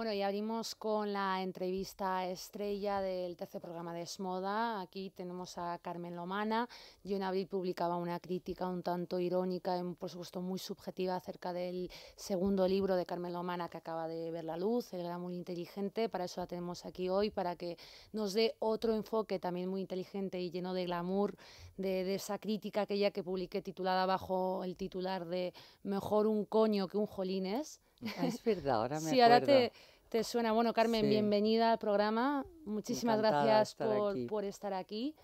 Bueno, y abrimos con la entrevista estrella del tercer programa de Esmoda. Aquí tenemos a Carmen Lomana. Yo en abril publicaba una crítica un tanto irónica y, por supuesto, muy subjetiva acerca del segundo libro de Carmen Lomana que acaba de ver la luz, El muy inteligente. Para eso la tenemos aquí hoy, para que nos dé otro enfoque también muy inteligente y lleno de glamour de, de esa crítica aquella que publiqué titulada bajo el titular de Mejor un coño que un jolines Ah, es verdad, ahora me sí, ahora te, suena. Bueno, Carmen, bienvenida al programa. Muchísimas gracias por estar, por, estar aquí.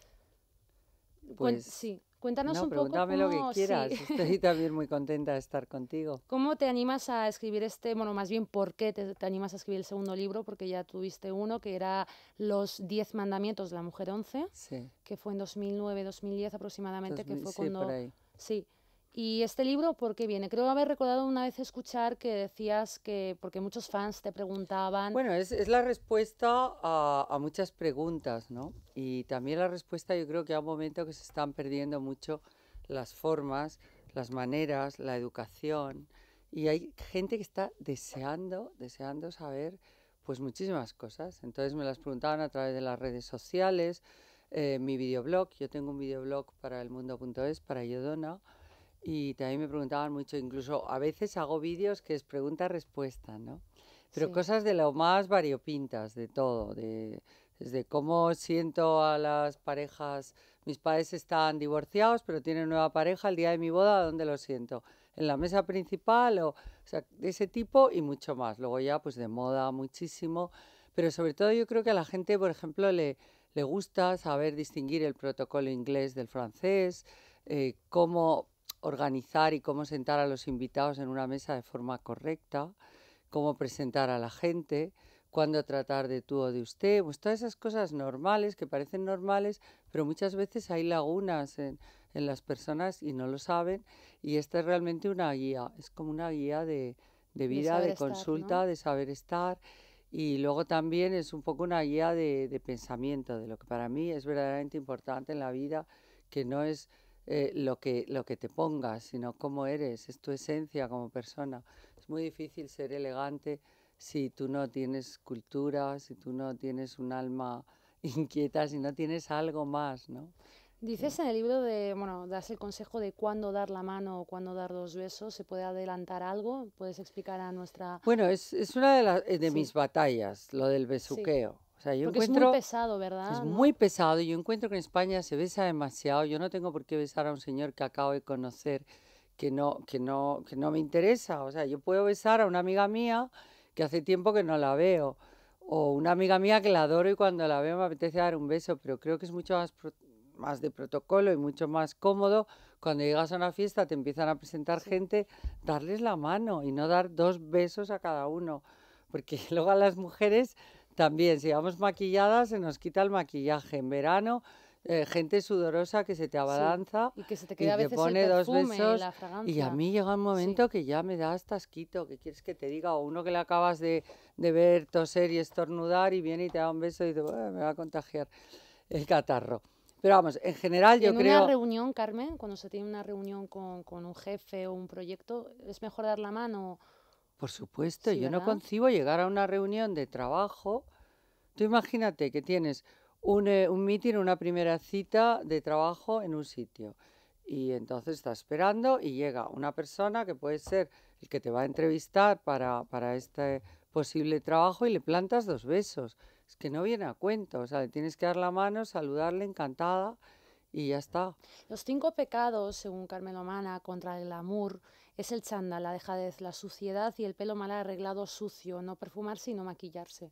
Pues, sí, cuéntanos un poco. Cómo, lo que quieras. Estoy también muy contenta de estar contigo. ¿Cómo te animas a escribir este, bueno, más bien por qué te, animas a escribir el segundo libro? Porque ya tuviste uno que era Los Diez Mandamientos de la Mujer Once, que fue en 2009-2010 aproximadamente, que fue cuando... Sí, ¿Y este libro por qué viene? Creo haber recordado una vez escuchar que decías que, porque muchos fans te preguntaban... Bueno, es, la respuesta a, muchas preguntas, ¿no? Y también la respuesta yo creo que a un momento que se están perdiendo mucho las formas, las maneras, la educación. Y hay gente que está deseando, deseando saber pues muchísimas cosas. Entonces me las preguntaban a través de las redes sociales, eh, mi videoblog, yo tengo un videoblog para elmundo.es, para Yodona y también me preguntaban mucho, incluso a veces hago vídeos que es pregunta-respuesta, ¿no? Pero cosas de lo más variopintas, de todo, de, desde cómo siento a las parejas, mis padres están divorciados, pero tienen nueva pareja el día de mi boda, ¿dónde lo siento? ¿En la mesa principal? O, sea, de ese tipo y mucho más. Luego ya, pues de moda muchísimo, pero sobre todo yo creo que a la gente, por ejemplo, le, le gusta saber distinguir el protocolo inglés del francés, eh, cómo organizar y cómo sentar a los invitados en una mesa de forma correcta, cómo presentar a la gente, cuándo tratar de tú o de usted, pues todas esas cosas normales que parecen normales, pero muchas veces hay lagunas en, las personas y no lo saben. Y esta es realmente una guía, es como una guía de, vida, de, consulta, de saber estar. Y luego también es un poco una guía de pensamiento, de lo que para mí es verdaderamente importante en la vida, que no es eh, lo, que, lo que te pongas, sino cómo eres, es tu esencia como persona. Es muy difícil ser elegante si tú no tienes cultura, si tú no tienes un alma inquieta, si no tienes algo más, ¿no? Dices en el libro de, bueno, das el consejo de cuándo dar la mano o cuándo dar dos besos, ¿se puede adelantar algo? ¿Puedes explicar a nuestra...? Bueno, es, una de, eh, mis batallas, lo del besuqueo es muy pesado, ¿verdad? Es muy pesado. Yo encuentro que en España se besa demasiado. Yo no tengo por qué besar a un señor que acabo de conocer que no, que no, que no me interesa. O sea, yo puedo besar a una amiga mía que hace tiempo que no la veo. O una amiga mía que la adoro y cuando la veo me apetece dar un beso, pero creo que es mucho más, más de protocolo y mucho más cómodo cuando llegas a una fiesta, te empiezan a presentar gente, darles la mano y no dar dos besos a cada uno. Porque luego a las mujeres también, si vamos maquilladas, se nos quita el maquillaje. En verano, eh, gente sudorosa que se te abalanza y que se te, a veces pone dos besos. Y, a mí llega un momento que ya me das tasquito, que quieres que te diga, o uno que le acabas de, ver toser y estornudar y viene y te da un beso y dice, me va a contagiar el catarro. Pero vamos, en general yo creo... En una reunión, Carmen, cuando se tiene una reunión con, con un jefe o un proyecto, ¿es mejor dar la mano? Por supuesto, yo no concibo llegar a una reunión de trabajo. Tú imagínate que tienes un, mítin eh, meeting, una primera cita de trabajo en un sitio. Y entonces estás esperando y llega una persona que puede ser el que te va a entrevistar para, para este posible trabajo y le plantas dos besos. Es que no viene a cuento, o sea, le tienes que dar la mano, saludarle encantada y ya está. Los cinco pecados, según Carmelo Mana, contra el amor... Es el chándal, la dejadez, la suciedad y el pelo mal arreglado, sucio, no perfumarse y no maquillarse.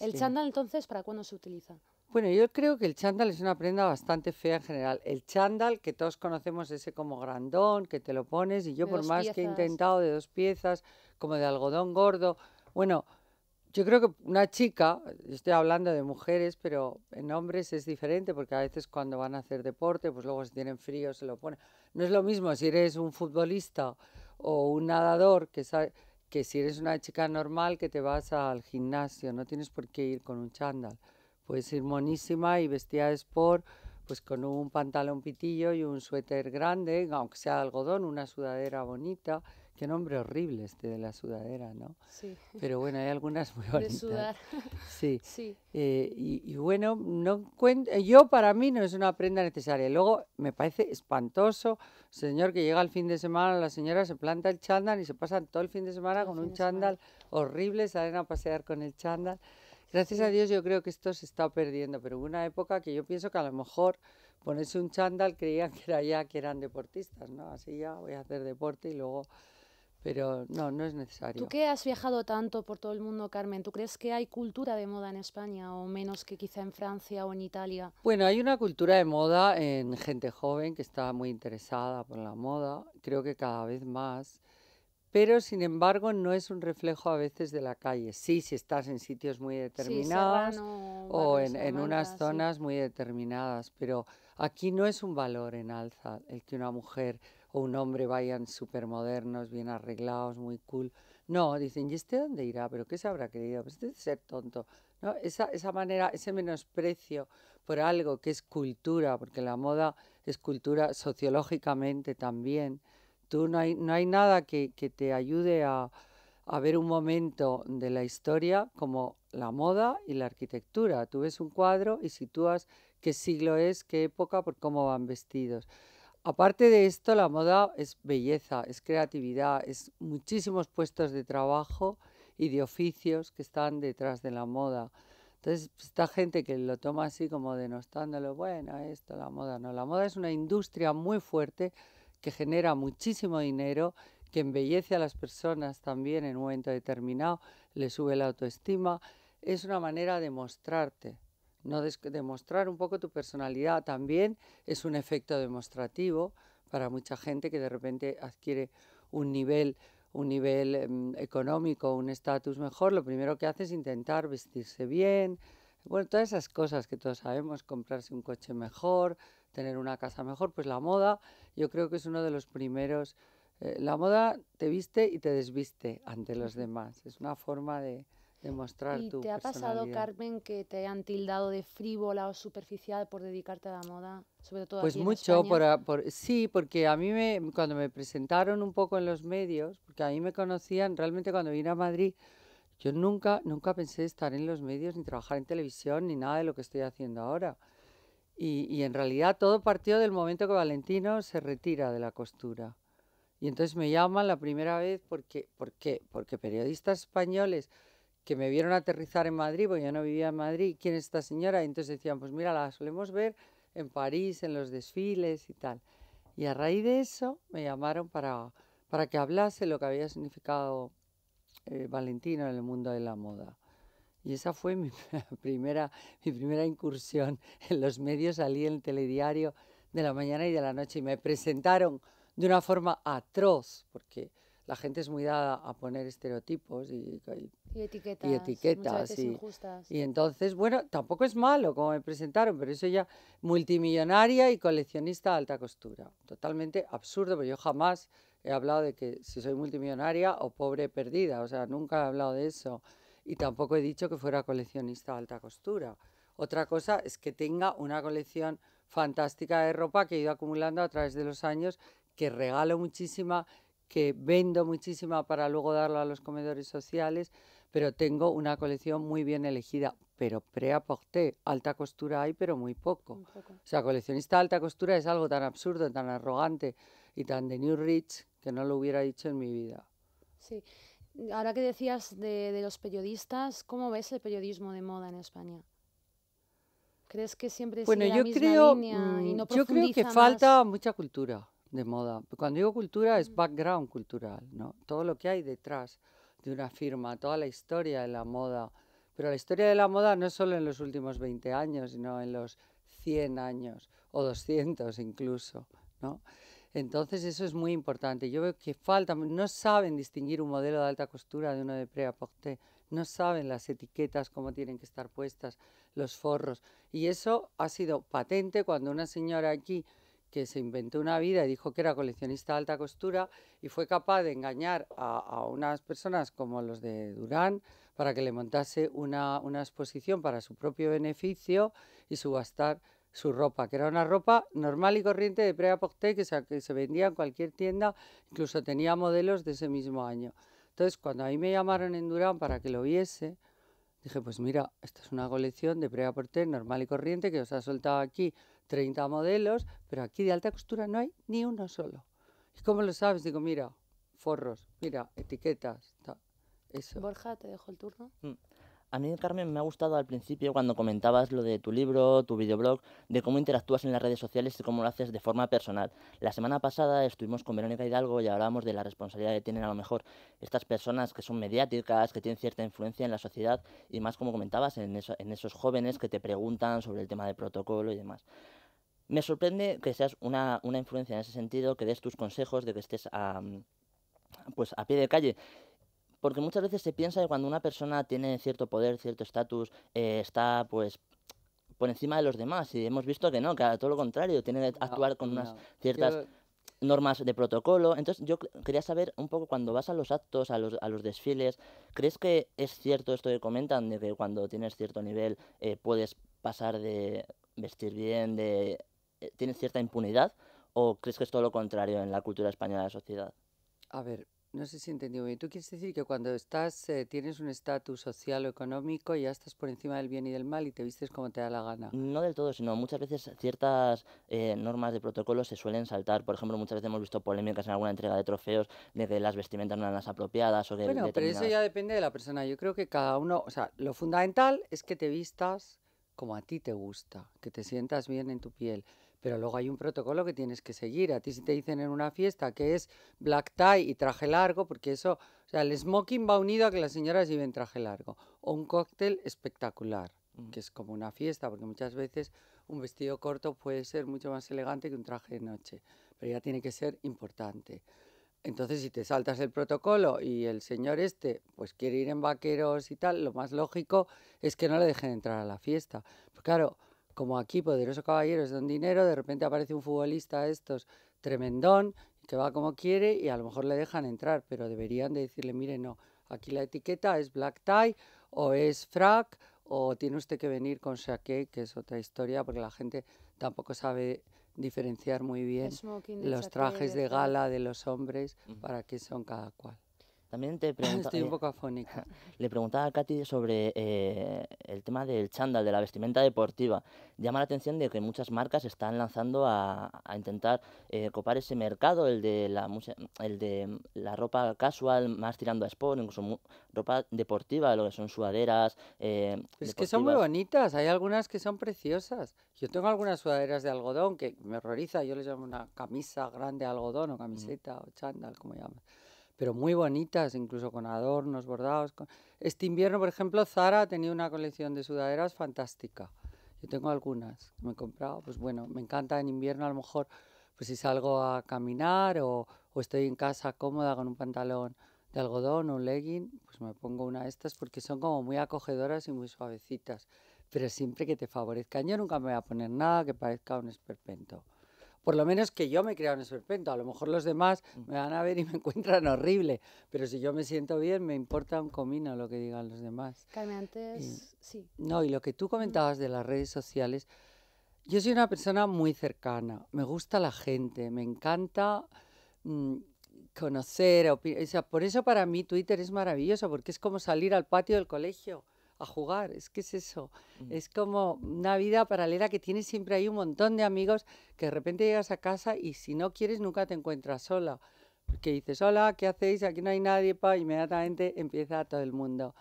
¿El chándal entonces para cuándo se utiliza? Bueno, yo creo que el chándal es una prenda bastante fea en general. El chándal que todos conocemos ese como grandón, que te lo pones y yo por más que he intentado de dos piezas, como de algodón gordo, bueno, yo creo que una chica, estoy hablando de mujeres, pero en hombres es diferente porque a veces cuando van a hacer deporte, pues luego si tienen frío se lo ponen. No es lo mismo si eres un futbolista o un nadador que, que si eres una chica normal que te vas al gimnasio, no tienes por qué ir con un chándal. Puedes ir monísima y vestida de sport, pues con un pantalón pitillo y un suéter grande, aunque sea de algodón, una sudadera bonita Qué este nombre horrible este de la sudadera, ¿no? Sí. Pero bueno, hay algunas muy bonitas. De sudar. Sí. sí. Eh, y, bueno, no eh, yo para mí no es una prenda necesaria. Luego me parece espantoso, señor que llega el fin de semana, la señora se planta el chándal y se pasan todo el fin de semana con un chándal horrible, salen a pasear con el chándal. Gracias a Dios yo creo que esto se está perdiendo, pero hubo una época que yo pienso que a lo mejor ponerse un chándal creían que era ya que eran deportistas, ¿no? Así ya voy a hacer deporte y luego pero no, no es necesario. ¿Tú que has viajado tanto por todo el mundo, Carmen? ¿Tú crees que hay cultura de moda en España o menos que quizá en Francia o en Italia? Bueno, hay una cultura de moda en gente joven que está muy interesada por la moda, creo que cada vez más, pero sin embargo no es un reflejo a veces de la calle. Sí, si estás en sitios muy determinados o en, en unas zonas muy determinadas, pero aquí no es un valor en alza el que una mujer o un hombre vayan súper modernos, bien arreglados, muy cool. No, dicen, ¿y este dónde irá? ¿Pero qué se habrá querido? Pues este ser tonto. ¿No? Esa, esa manera, ese menosprecio por algo que es cultura, porque la moda es cultura sociológicamente también. Tú no hay, no hay nada que, que te ayude a, a ver un momento de la historia como la moda y la arquitectura. Tú ves un cuadro y sitúas qué siglo es, qué época, por cómo van vestidos. Aparte de esto, la moda es belleza, es creatividad, es muchísimos puestos de trabajo y de oficios que están detrás de la moda. Entonces, pues, esta gente que lo toma así como denostándolo, bueno, esto, la moda, no. La moda es una industria muy fuerte que genera muchísimo dinero, que embellece a las personas también en un momento determinado, le sube la autoestima. Es una manera de mostrarte, no demostrar un poco tu personalidad. También es un efecto demostrativo para mucha gente que de repente adquiere un nivel un nivel em, económico, un estatus mejor, lo primero que hace es intentar vestirse bien, bueno, todas esas cosas que todos sabemos, comprarse un coche mejor, tener una casa mejor, pues la moda yo creo que es uno de los primeros, eh, la moda te viste y te desviste ante los demás, es una forma de, ¿Y te ha pasado, Carmen, que te han tildado de frívola o superficial por dedicarte a la moda? Sobre todo pues aquí mucho, por, ah, por, sí, porque a mí me, cuando me presentaron un poco en los medios, porque a mí me conocían, realmente cuando vine a Madrid, yo nunca, nunca pensé estar en los medios, ni trabajar en televisión, ni nada de lo que estoy haciendo ahora. Y, y en realidad todo partió del momento que Valentino se retira de la costura. Y entonces me llaman la primera vez porque, ¿por qué? Porque periodistas españoles que me vieron aterrizar en Madrid, porque yo no vivía en Madrid, ¿quién es esta señora? entonces decían, pues mira, la solemos ver en París, en los desfiles y tal. Y a raíz de eso me llamaron para, para que hablase lo que había significado eh, Valentino en el mundo de la moda. Y esa fue mi primera, mi primera incursión en los medios, salí en el telediario de la mañana y de la noche y me presentaron de una forma atroz, porque la gente es muy dada a poner estereotipos y y etiquetas. Y etiquetas, y, y entonces, bueno, tampoco es malo como me presentaron, pero eso ya multimillonaria y coleccionista de alta costura. Totalmente absurdo, porque yo jamás he hablado de que si soy multimillonaria o pobre perdida, o sea, nunca he hablado de eso. Y tampoco he dicho que fuera coleccionista de alta costura. Otra cosa es que tenga una colección fantástica de ropa que he ido acumulando a través de los años, que regalo muchísima, que vendo muchísima para luego darla a los comedores sociales, pero tengo una colección muy bien elegida. Pero pre-aporté, alta costura hay, pero muy poco. O sea, coleccionista alta costura es algo tan absurdo, tan arrogante y tan de New Rich que no lo hubiera dicho en mi vida. Sí. Ahora que decías de, los periodistas, ¿cómo ves el periodismo de moda en España? ¿Crees que siempre es bueno, yo la misma creo, línea mm, Yo creo que falta mucha cultura de moda. Cuando digo cultura es mm. background cultural, ¿no? Todo lo que hay detrás de una firma, toda la historia de la moda. Pero la historia de la moda no es solo en los últimos 20 años, sino en los 100 años o 200 incluso, ¿no? Entonces eso es muy importante. Yo veo que falta, no saben distinguir un modelo de alta costura de uno de pré aporté no saben las etiquetas, cómo tienen que estar puestas, los forros. Y eso ha sido patente cuando una señora aquí que se inventó una vida y dijo que era coleccionista de alta costura y fue capaz de engañar a, unas personas como los de Durán para que le montase una, exposición para su propio beneficio y subastar su ropa, que era una ropa normal y corriente de pre aporté que se, que se vendía en cualquier tienda, incluso tenía modelos de ese mismo año. Entonces, cuando a mí me llamaron en Durán para que lo viese, dije, pues mira, esta es una colección de pre aporté normal y corriente que os ha soltado aquí 30 modelos, pero aquí de alta costura no hay ni uno solo. ¿Y cómo lo sabes? Digo, mira, forros, mira, etiquetas, eso. Borja, te dejo el turno. Mm. A mí, Carmen, me ha gustado al principio cuando comentabas lo de tu libro, tu videoblog, de cómo interactúas en las redes sociales y cómo lo haces de forma personal. La semana pasada estuvimos con Verónica Hidalgo y hablábamos de la responsabilidad que tienen a lo mejor estas personas que son mediáticas, que tienen cierta influencia en la sociedad y más, como comentabas, en, en esos jóvenes que te preguntan sobre el tema de protocolo y demás. Me sorprende que seas una, influencia en ese sentido, que des tus consejos, de que estés a, pues, a pie de calle porque muchas veces se piensa que cuando una persona tiene cierto poder, cierto estatus, eh, está pues por encima de los demás y hemos visto que no, que a todo lo contrario, tiene que actuar con unas ciertas normas de protocolo. Entonces yo quería saber un poco cuando vas a los actos, a los, a los desfiles, ¿crees que es cierto esto que comentan de que cuando tienes cierto nivel eh, puedes pasar de vestir bien, de ¿Tienes cierta impunidad o crees que es todo lo contrario en la cultura española de la sociedad? A ver, no sé si entendido bien. ¿Tú quieres decir que cuando estás, eh, tienes un estatus social o económico, ya estás por encima del bien y del mal y te vistes como te da la gana? No del todo, sino muchas veces ciertas eh, normas de protocolo se suelen saltar. Por ejemplo, muchas veces hemos visto polémicas en alguna entrega de trofeos de que las vestimentas no eran las apropiadas o que... Bueno, pero eso ya depende de la persona. Yo creo que cada uno, o sea, lo fundamental es que te vistas como a ti te gusta, que te sientas bien en tu piel pero luego hay un protocolo que tienes que seguir. A ti si te dicen en una fiesta que es black tie y traje largo, porque eso, o sea, el smoking va unido a que las señoras lleven traje largo, o un cóctel espectacular, mm. que es como una fiesta, porque muchas veces un vestido corto puede ser mucho más elegante que un traje de noche, pero ya tiene que ser importante. Entonces, si te saltas el protocolo y el señor este, pues quiere ir en vaqueros y tal, lo más lógico es que no le dejen entrar a la fiesta. Pues claro, como aquí Poderoso Caballero es don dinero, de repente aparece un futbolista estos tremendón que va como quiere y a lo mejor le dejan entrar, pero deberían de decirle, mire, no, aquí la etiqueta es black tie o es frac o tiene usted que venir con saque, que es otra historia, porque la gente tampoco sabe diferenciar muy bien los trajes de gala de los hombres para qué son cada cual. También te Estoy un poco afónica. Le preguntaba a Katy sobre eh, el tema del chándal, de la vestimenta deportiva. Llama la atención de que muchas marcas están lanzando a, intentar eh, copar ese mercado, el de, la, el de la ropa casual, más tirando a sport, incluso ropa deportiva, lo que son sudaderas. Eh, es que son muy bonitas, hay algunas que son preciosas. Yo tengo algunas sudaderas de algodón que me horroriza, yo les llamo una camisa grande de algodón o camiseta o chándal, como llaman pero muy bonitas, incluso con adornos bordados. Este invierno, por ejemplo, Zara ha tenido una colección de sudaderas fantástica. Yo tengo algunas me he comprado, pues bueno, me encanta en invierno a lo mejor, pues si salgo a caminar o, estoy en casa cómoda con un pantalón de algodón o un legging, pues me pongo una de estas porque son como muy acogedoras y muy suavecitas, pero siempre que te favorezca. Yo nunca me voy a poner nada que parezca un esperpento por lo menos que yo me crea un esperpento. A lo mejor los demás mm. me van a ver y me encuentran horrible, pero si yo me siento bien, me importa un comino lo que digan los demás. Carmen, antes, sí. No, y lo que tú comentabas de las redes sociales, yo soy una persona muy cercana, me gusta la gente, me encanta mm, conocer, por eso para mí Twitter es maravilloso, porque es como salir al patio del colegio jugar. Es que es eso. Mm. Es como una vida paralela que tienes siempre ahí un montón de amigos que de repente llegas a casa y si no quieres nunca te encuentras sola. Porque dices, hola, ¿qué hacéis? Aquí no hay nadie, para inmediatamente empieza todo el mundo.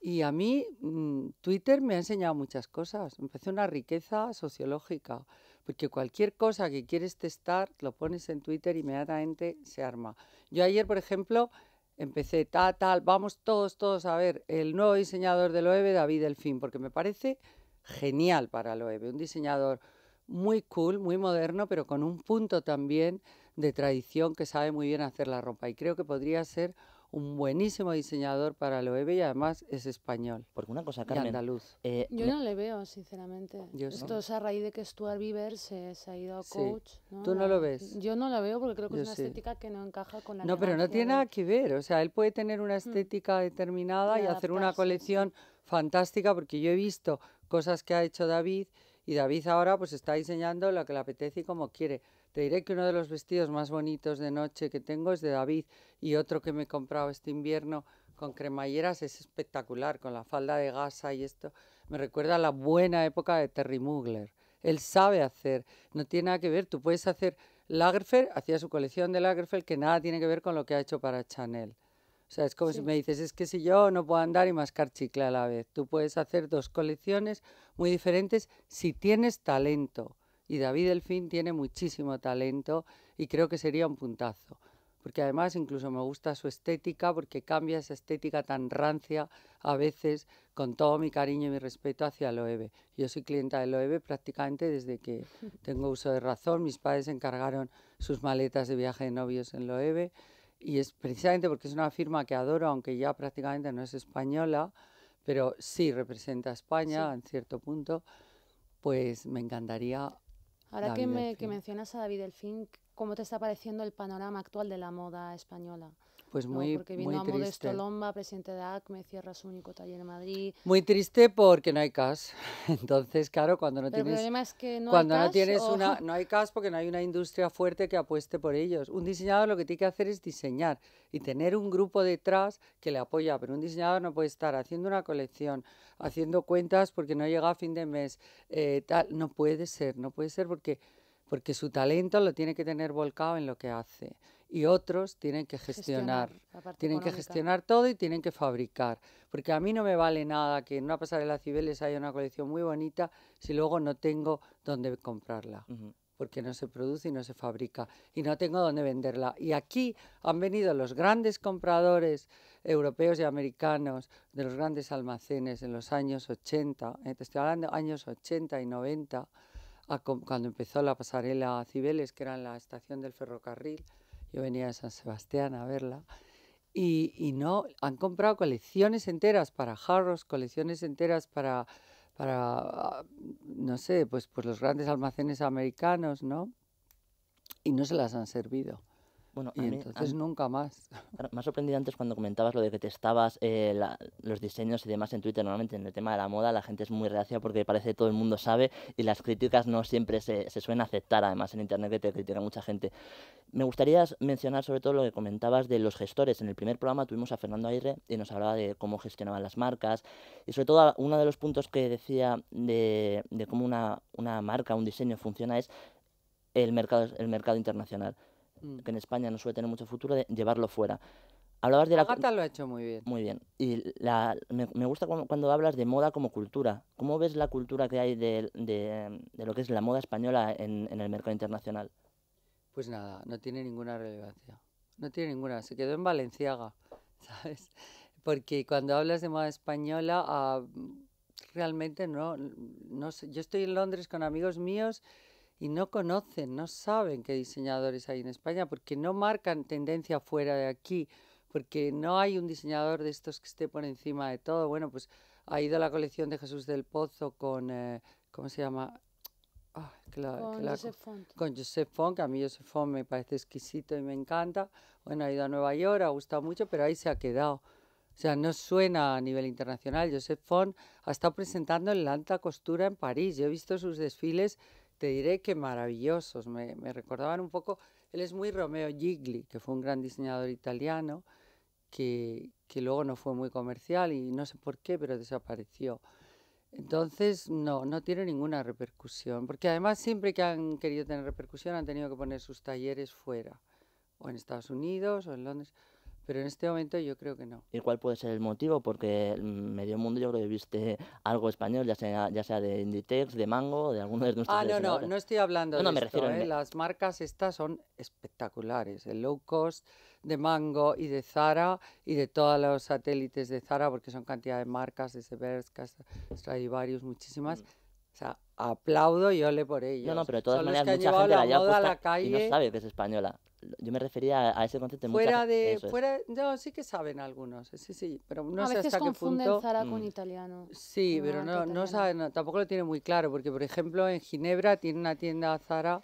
Y a mí mm, Twitter me ha enseñado muchas cosas. Me parece una riqueza sociológica, porque cualquier cosa que quieres testar, lo pones en Twitter y inmediatamente se arma. Yo ayer, por ejemplo, empecé tal, tal, vamos todos, todos a ver el nuevo diseñador de Loewe, David Delfín, porque me parece genial para Loewe, un diseñador muy cool, muy moderno, pero con un punto también de tradición que sabe muy bien hacer la ropa y creo que podría ser un buenísimo diseñador para Loewe y además es español. Porque una cosa, Carmen. andaluz. Eh, yo no le veo, sinceramente. Esto es a raíz de que Stuart Bieber se, ha ido a coach. ¿Tú no lo ves? Yo no la veo porque creo que es una estética que no encaja con la No, pero no tiene nada que ver. O sea, él puede tener una mm. estética determinada y, hacer una colección fantástica porque yo he visto cosas que ha hecho David y David ahora pues está diseñando lo que le apetece y como quiere. Te diré que uno de los vestidos más bonitos de noche que tengo es de David y otro que me he comprado este invierno con cremalleras es espectacular, con la falda de gasa y esto. Me recuerda a la buena época de Terry Mugler. Él sabe hacer, no tiene nada que ver. Tú puedes hacer Lagerfeld, hacía su colección de Lagerfeld, que nada tiene que ver con lo que ha hecho para Chanel. O sea, es como si me dices, es que si yo no puedo andar y mascar chicle a la vez. Tú puedes hacer dos colecciones muy diferentes si tienes talento y David Delfín tiene muchísimo talento y creo que sería un puntazo. Porque además incluso me gusta su estética, porque cambia esa estética tan rancia a veces, con todo mi cariño y mi respeto hacia Loewe. Yo soy clienta de Loewe prácticamente desde que tengo uso de razón. Mis padres encargaron sus maletas de viaje de novios en Loewe y es precisamente porque es una firma que adoro, aunque ya prácticamente no es española, pero sí representa a España en cierto punto, pues me encantaría Ahora que, me, que mencionas a David Delfín, ¿cómo te está pareciendo el panorama actual de la moda española? Pues muy, porque vino a triste. Modesto Lomba, presidente de ACME, cierra su único taller en Madrid. Muy triste porque no hay CAS. Entonces, claro, cuando no tienes. El problema es que no cuando hay no tienes una. No hay CAS porque no hay una industria fuerte que apueste por ellos. Un diseñador lo que tiene que hacer es diseñar y tener un grupo detrás que le apoya. Pero un diseñador no puede estar haciendo una colección, haciendo cuentas porque no llega a fin de mes. Eh, tal. No puede ser, no puede ser porque, porque su talento lo tiene que tener volcado en lo que hace y otros tienen que gestionar, tienen que gestionar todo y tienen que fabricar, porque a mí no me vale nada que en una pasarela Cibeles haya una colección muy bonita si luego no tengo dónde comprarla. porque no se produce y no se fabrica, y no tengo dónde venderla. Y aquí han venido los grandes compradores europeos y americanos de los grandes almacenes en los años 80, eh, te estoy hablando años 80 y 90, cuando empezó la pasarela Cibeles, que era la estación del ferrocarril, yo venía a San Sebastián a verla, y, no, han comprado colecciones enteras para jarros, colecciones enteras para, para no sé, pues, pues los grandes almacenes americanos, ¿no? Y no se las han servido. Bueno, y entonces nunca más. Me ha sorprendido antes cuando comentabas lo de que testabas eh, los diseños y demás en Twitter. Normalmente en el tema de la moda la gente es muy reacia porque parece que todo el mundo sabe y las críticas no siempre se, se suelen aceptar. Además en Internet que te critica mucha gente. Me gustaría mencionar sobre todo lo que comentabas de los gestores. En el primer programa tuvimos a Fernando Aire y nos hablaba de cómo gestionaban las marcas y sobre todo uno de los puntos que decía de, de cómo una, una marca, un diseño funciona es el mercado, el mercado internacional que en España no suele tener mucho futuro, de llevarlo fuera. Hablabas de la la... lo ha hecho muy bien. Muy bien. Y me, gusta cuando, hablas de moda como cultura. ¿Cómo ves la cultura que hay de, lo que es la moda española en, el mercado internacional? Pues nada, no tiene ninguna relevancia. No tiene ninguna. Se quedó en Valenciaga, ¿sabes? Porque cuando hablas de moda española, ah, realmente no, no sé. Yo estoy en Londres con amigos míos y no conocen, no saben qué diseñadores hay en España porque no marcan tendencia fuera de aquí, porque no hay un diseñador de estos que esté por encima de todo. Bueno, pues ha ido a la colección de Jesús del Pozo con, eh, ¿cómo se llama? Ah, con, Joseph Font. con Joseph Font, que a mí Joseph Font me parece exquisito y me encanta. Bueno, ha ido a Nueva York, ha gustado mucho, pero ahí se ha quedado. O sea, no suena a nivel internacional. Joseph Font ha estado presentando en la alta costura en París. Yo he visto sus desfiles te diré que maravillosos, me, recordaban un poco, él es muy Romeo Gigli, que fue un gran diseñador italiano, que, que luego no fue muy comercial y no sé por qué, pero desapareció. Entonces, no, no tiene ninguna repercusión, porque además siempre que han querido tener repercusión han tenido que poner sus talleres fuera, o en Estados Unidos o en Londres. Pero en este momento yo creo que no. ¿Y cuál puede ser el motivo? Porque medio mundo yo creo que viste algo español, ya sea, ya sea de Inditex, de Mango, de alguno de nuestros... Ah, no, no, no estoy hablando de no, me refiero ¿eh? Las marcas estas son espectaculares. El low cost de Mango y de Zara y de todos los satélites de Zara, porque son cantidad de marcas, de Severska, Stradivarius, muchísimas. Mm. O sea, aplaudo y ole por ellos. No, no, pero de todas maneras mucha gente la, la a la calle. y no sabe que es española yo me refería a, ese concepto. fuera de, fuera, sí que saben algunos, sí, sí, pero no a sé veces hasta confunden qué punto. Zara con mm. italiano. Sí, pero no, no saben, tampoco lo tiene muy claro, porque por ejemplo en Ginebra tiene una tienda Zara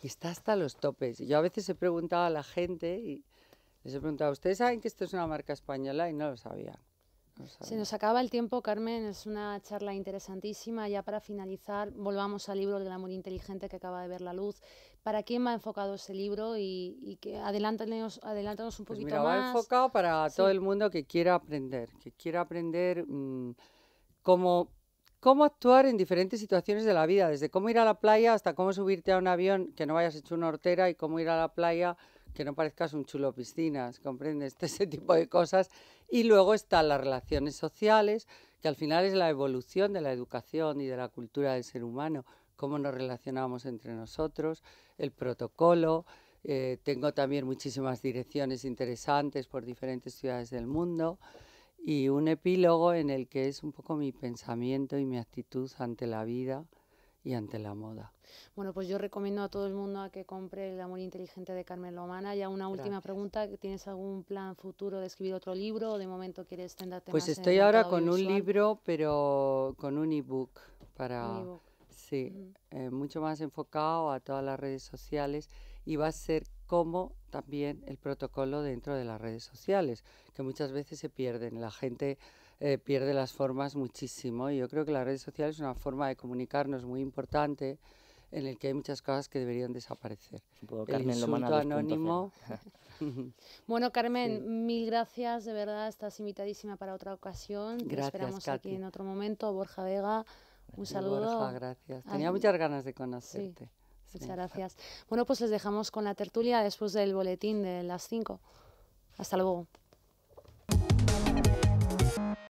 que está hasta los topes. Yo a veces he preguntado a la gente y les he preguntado, ¿ustedes saben que esto es una marca española? Y no lo sabían. Se nos acaba el tiempo, Carmen. Es una charla interesantísima. Ya para finalizar, volvamos al libro El amor inteligente que acaba de ver la luz. ¿Para quién va enfocado ese libro? Y, que adelántanos, un pues poquito más. enfocado para todo el mundo que quiera aprender, que quiera aprender mm, cómo, cómo actuar en diferentes situaciones de la vida, desde cómo ir a la playa hasta cómo subirte a un avión que no vayas hecho una hortera y cómo ir a la playa que no parezcas un chulo piscinas, ¿comprendes? Ese tipo de cosas. Y luego están las relaciones sociales, que al final es la evolución de la educación y de la cultura del ser humano, cómo nos relacionamos entre nosotros, el protocolo. Eh, tengo también muchísimas direcciones interesantes por diferentes ciudades del mundo y un epílogo en el que es un poco mi pensamiento y mi actitud ante la vida y ante la moda. Bueno, pues yo recomiendo a todo el mundo a que compre El amor inteligente de Carmen Lomana. Ya una última pregunta, ¿tienes algún plan futuro de escribir otro libro o de momento quieres tendarte Pues estoy ahora con un libro, pero con un ebook para un e sí, eh, mucho más enfocado a todas las redes sociales y va a ser como también el protocolo dentro de las redes sociales, que muchas veces se pierden. La gente eh, pierde las formas muchísimo. Y yo creo que las redes sociales es una forma de comunicarnos muy importante en el que hay muchas cosas que deberían desaparecer. el ¿eh? anónimo. bueno, Carmen, mil gracias, de verdad, estás invitadísima para otra ocasión. Gracias, Te esperamos aquí en otro momento. Borja Vega, un saludo. Borja, gracias. Tenía muchas ganas de conocerte. muchas gracias. Bueno, pues les dejamos con la tertulia después del boletín de las 5. Hasta luego.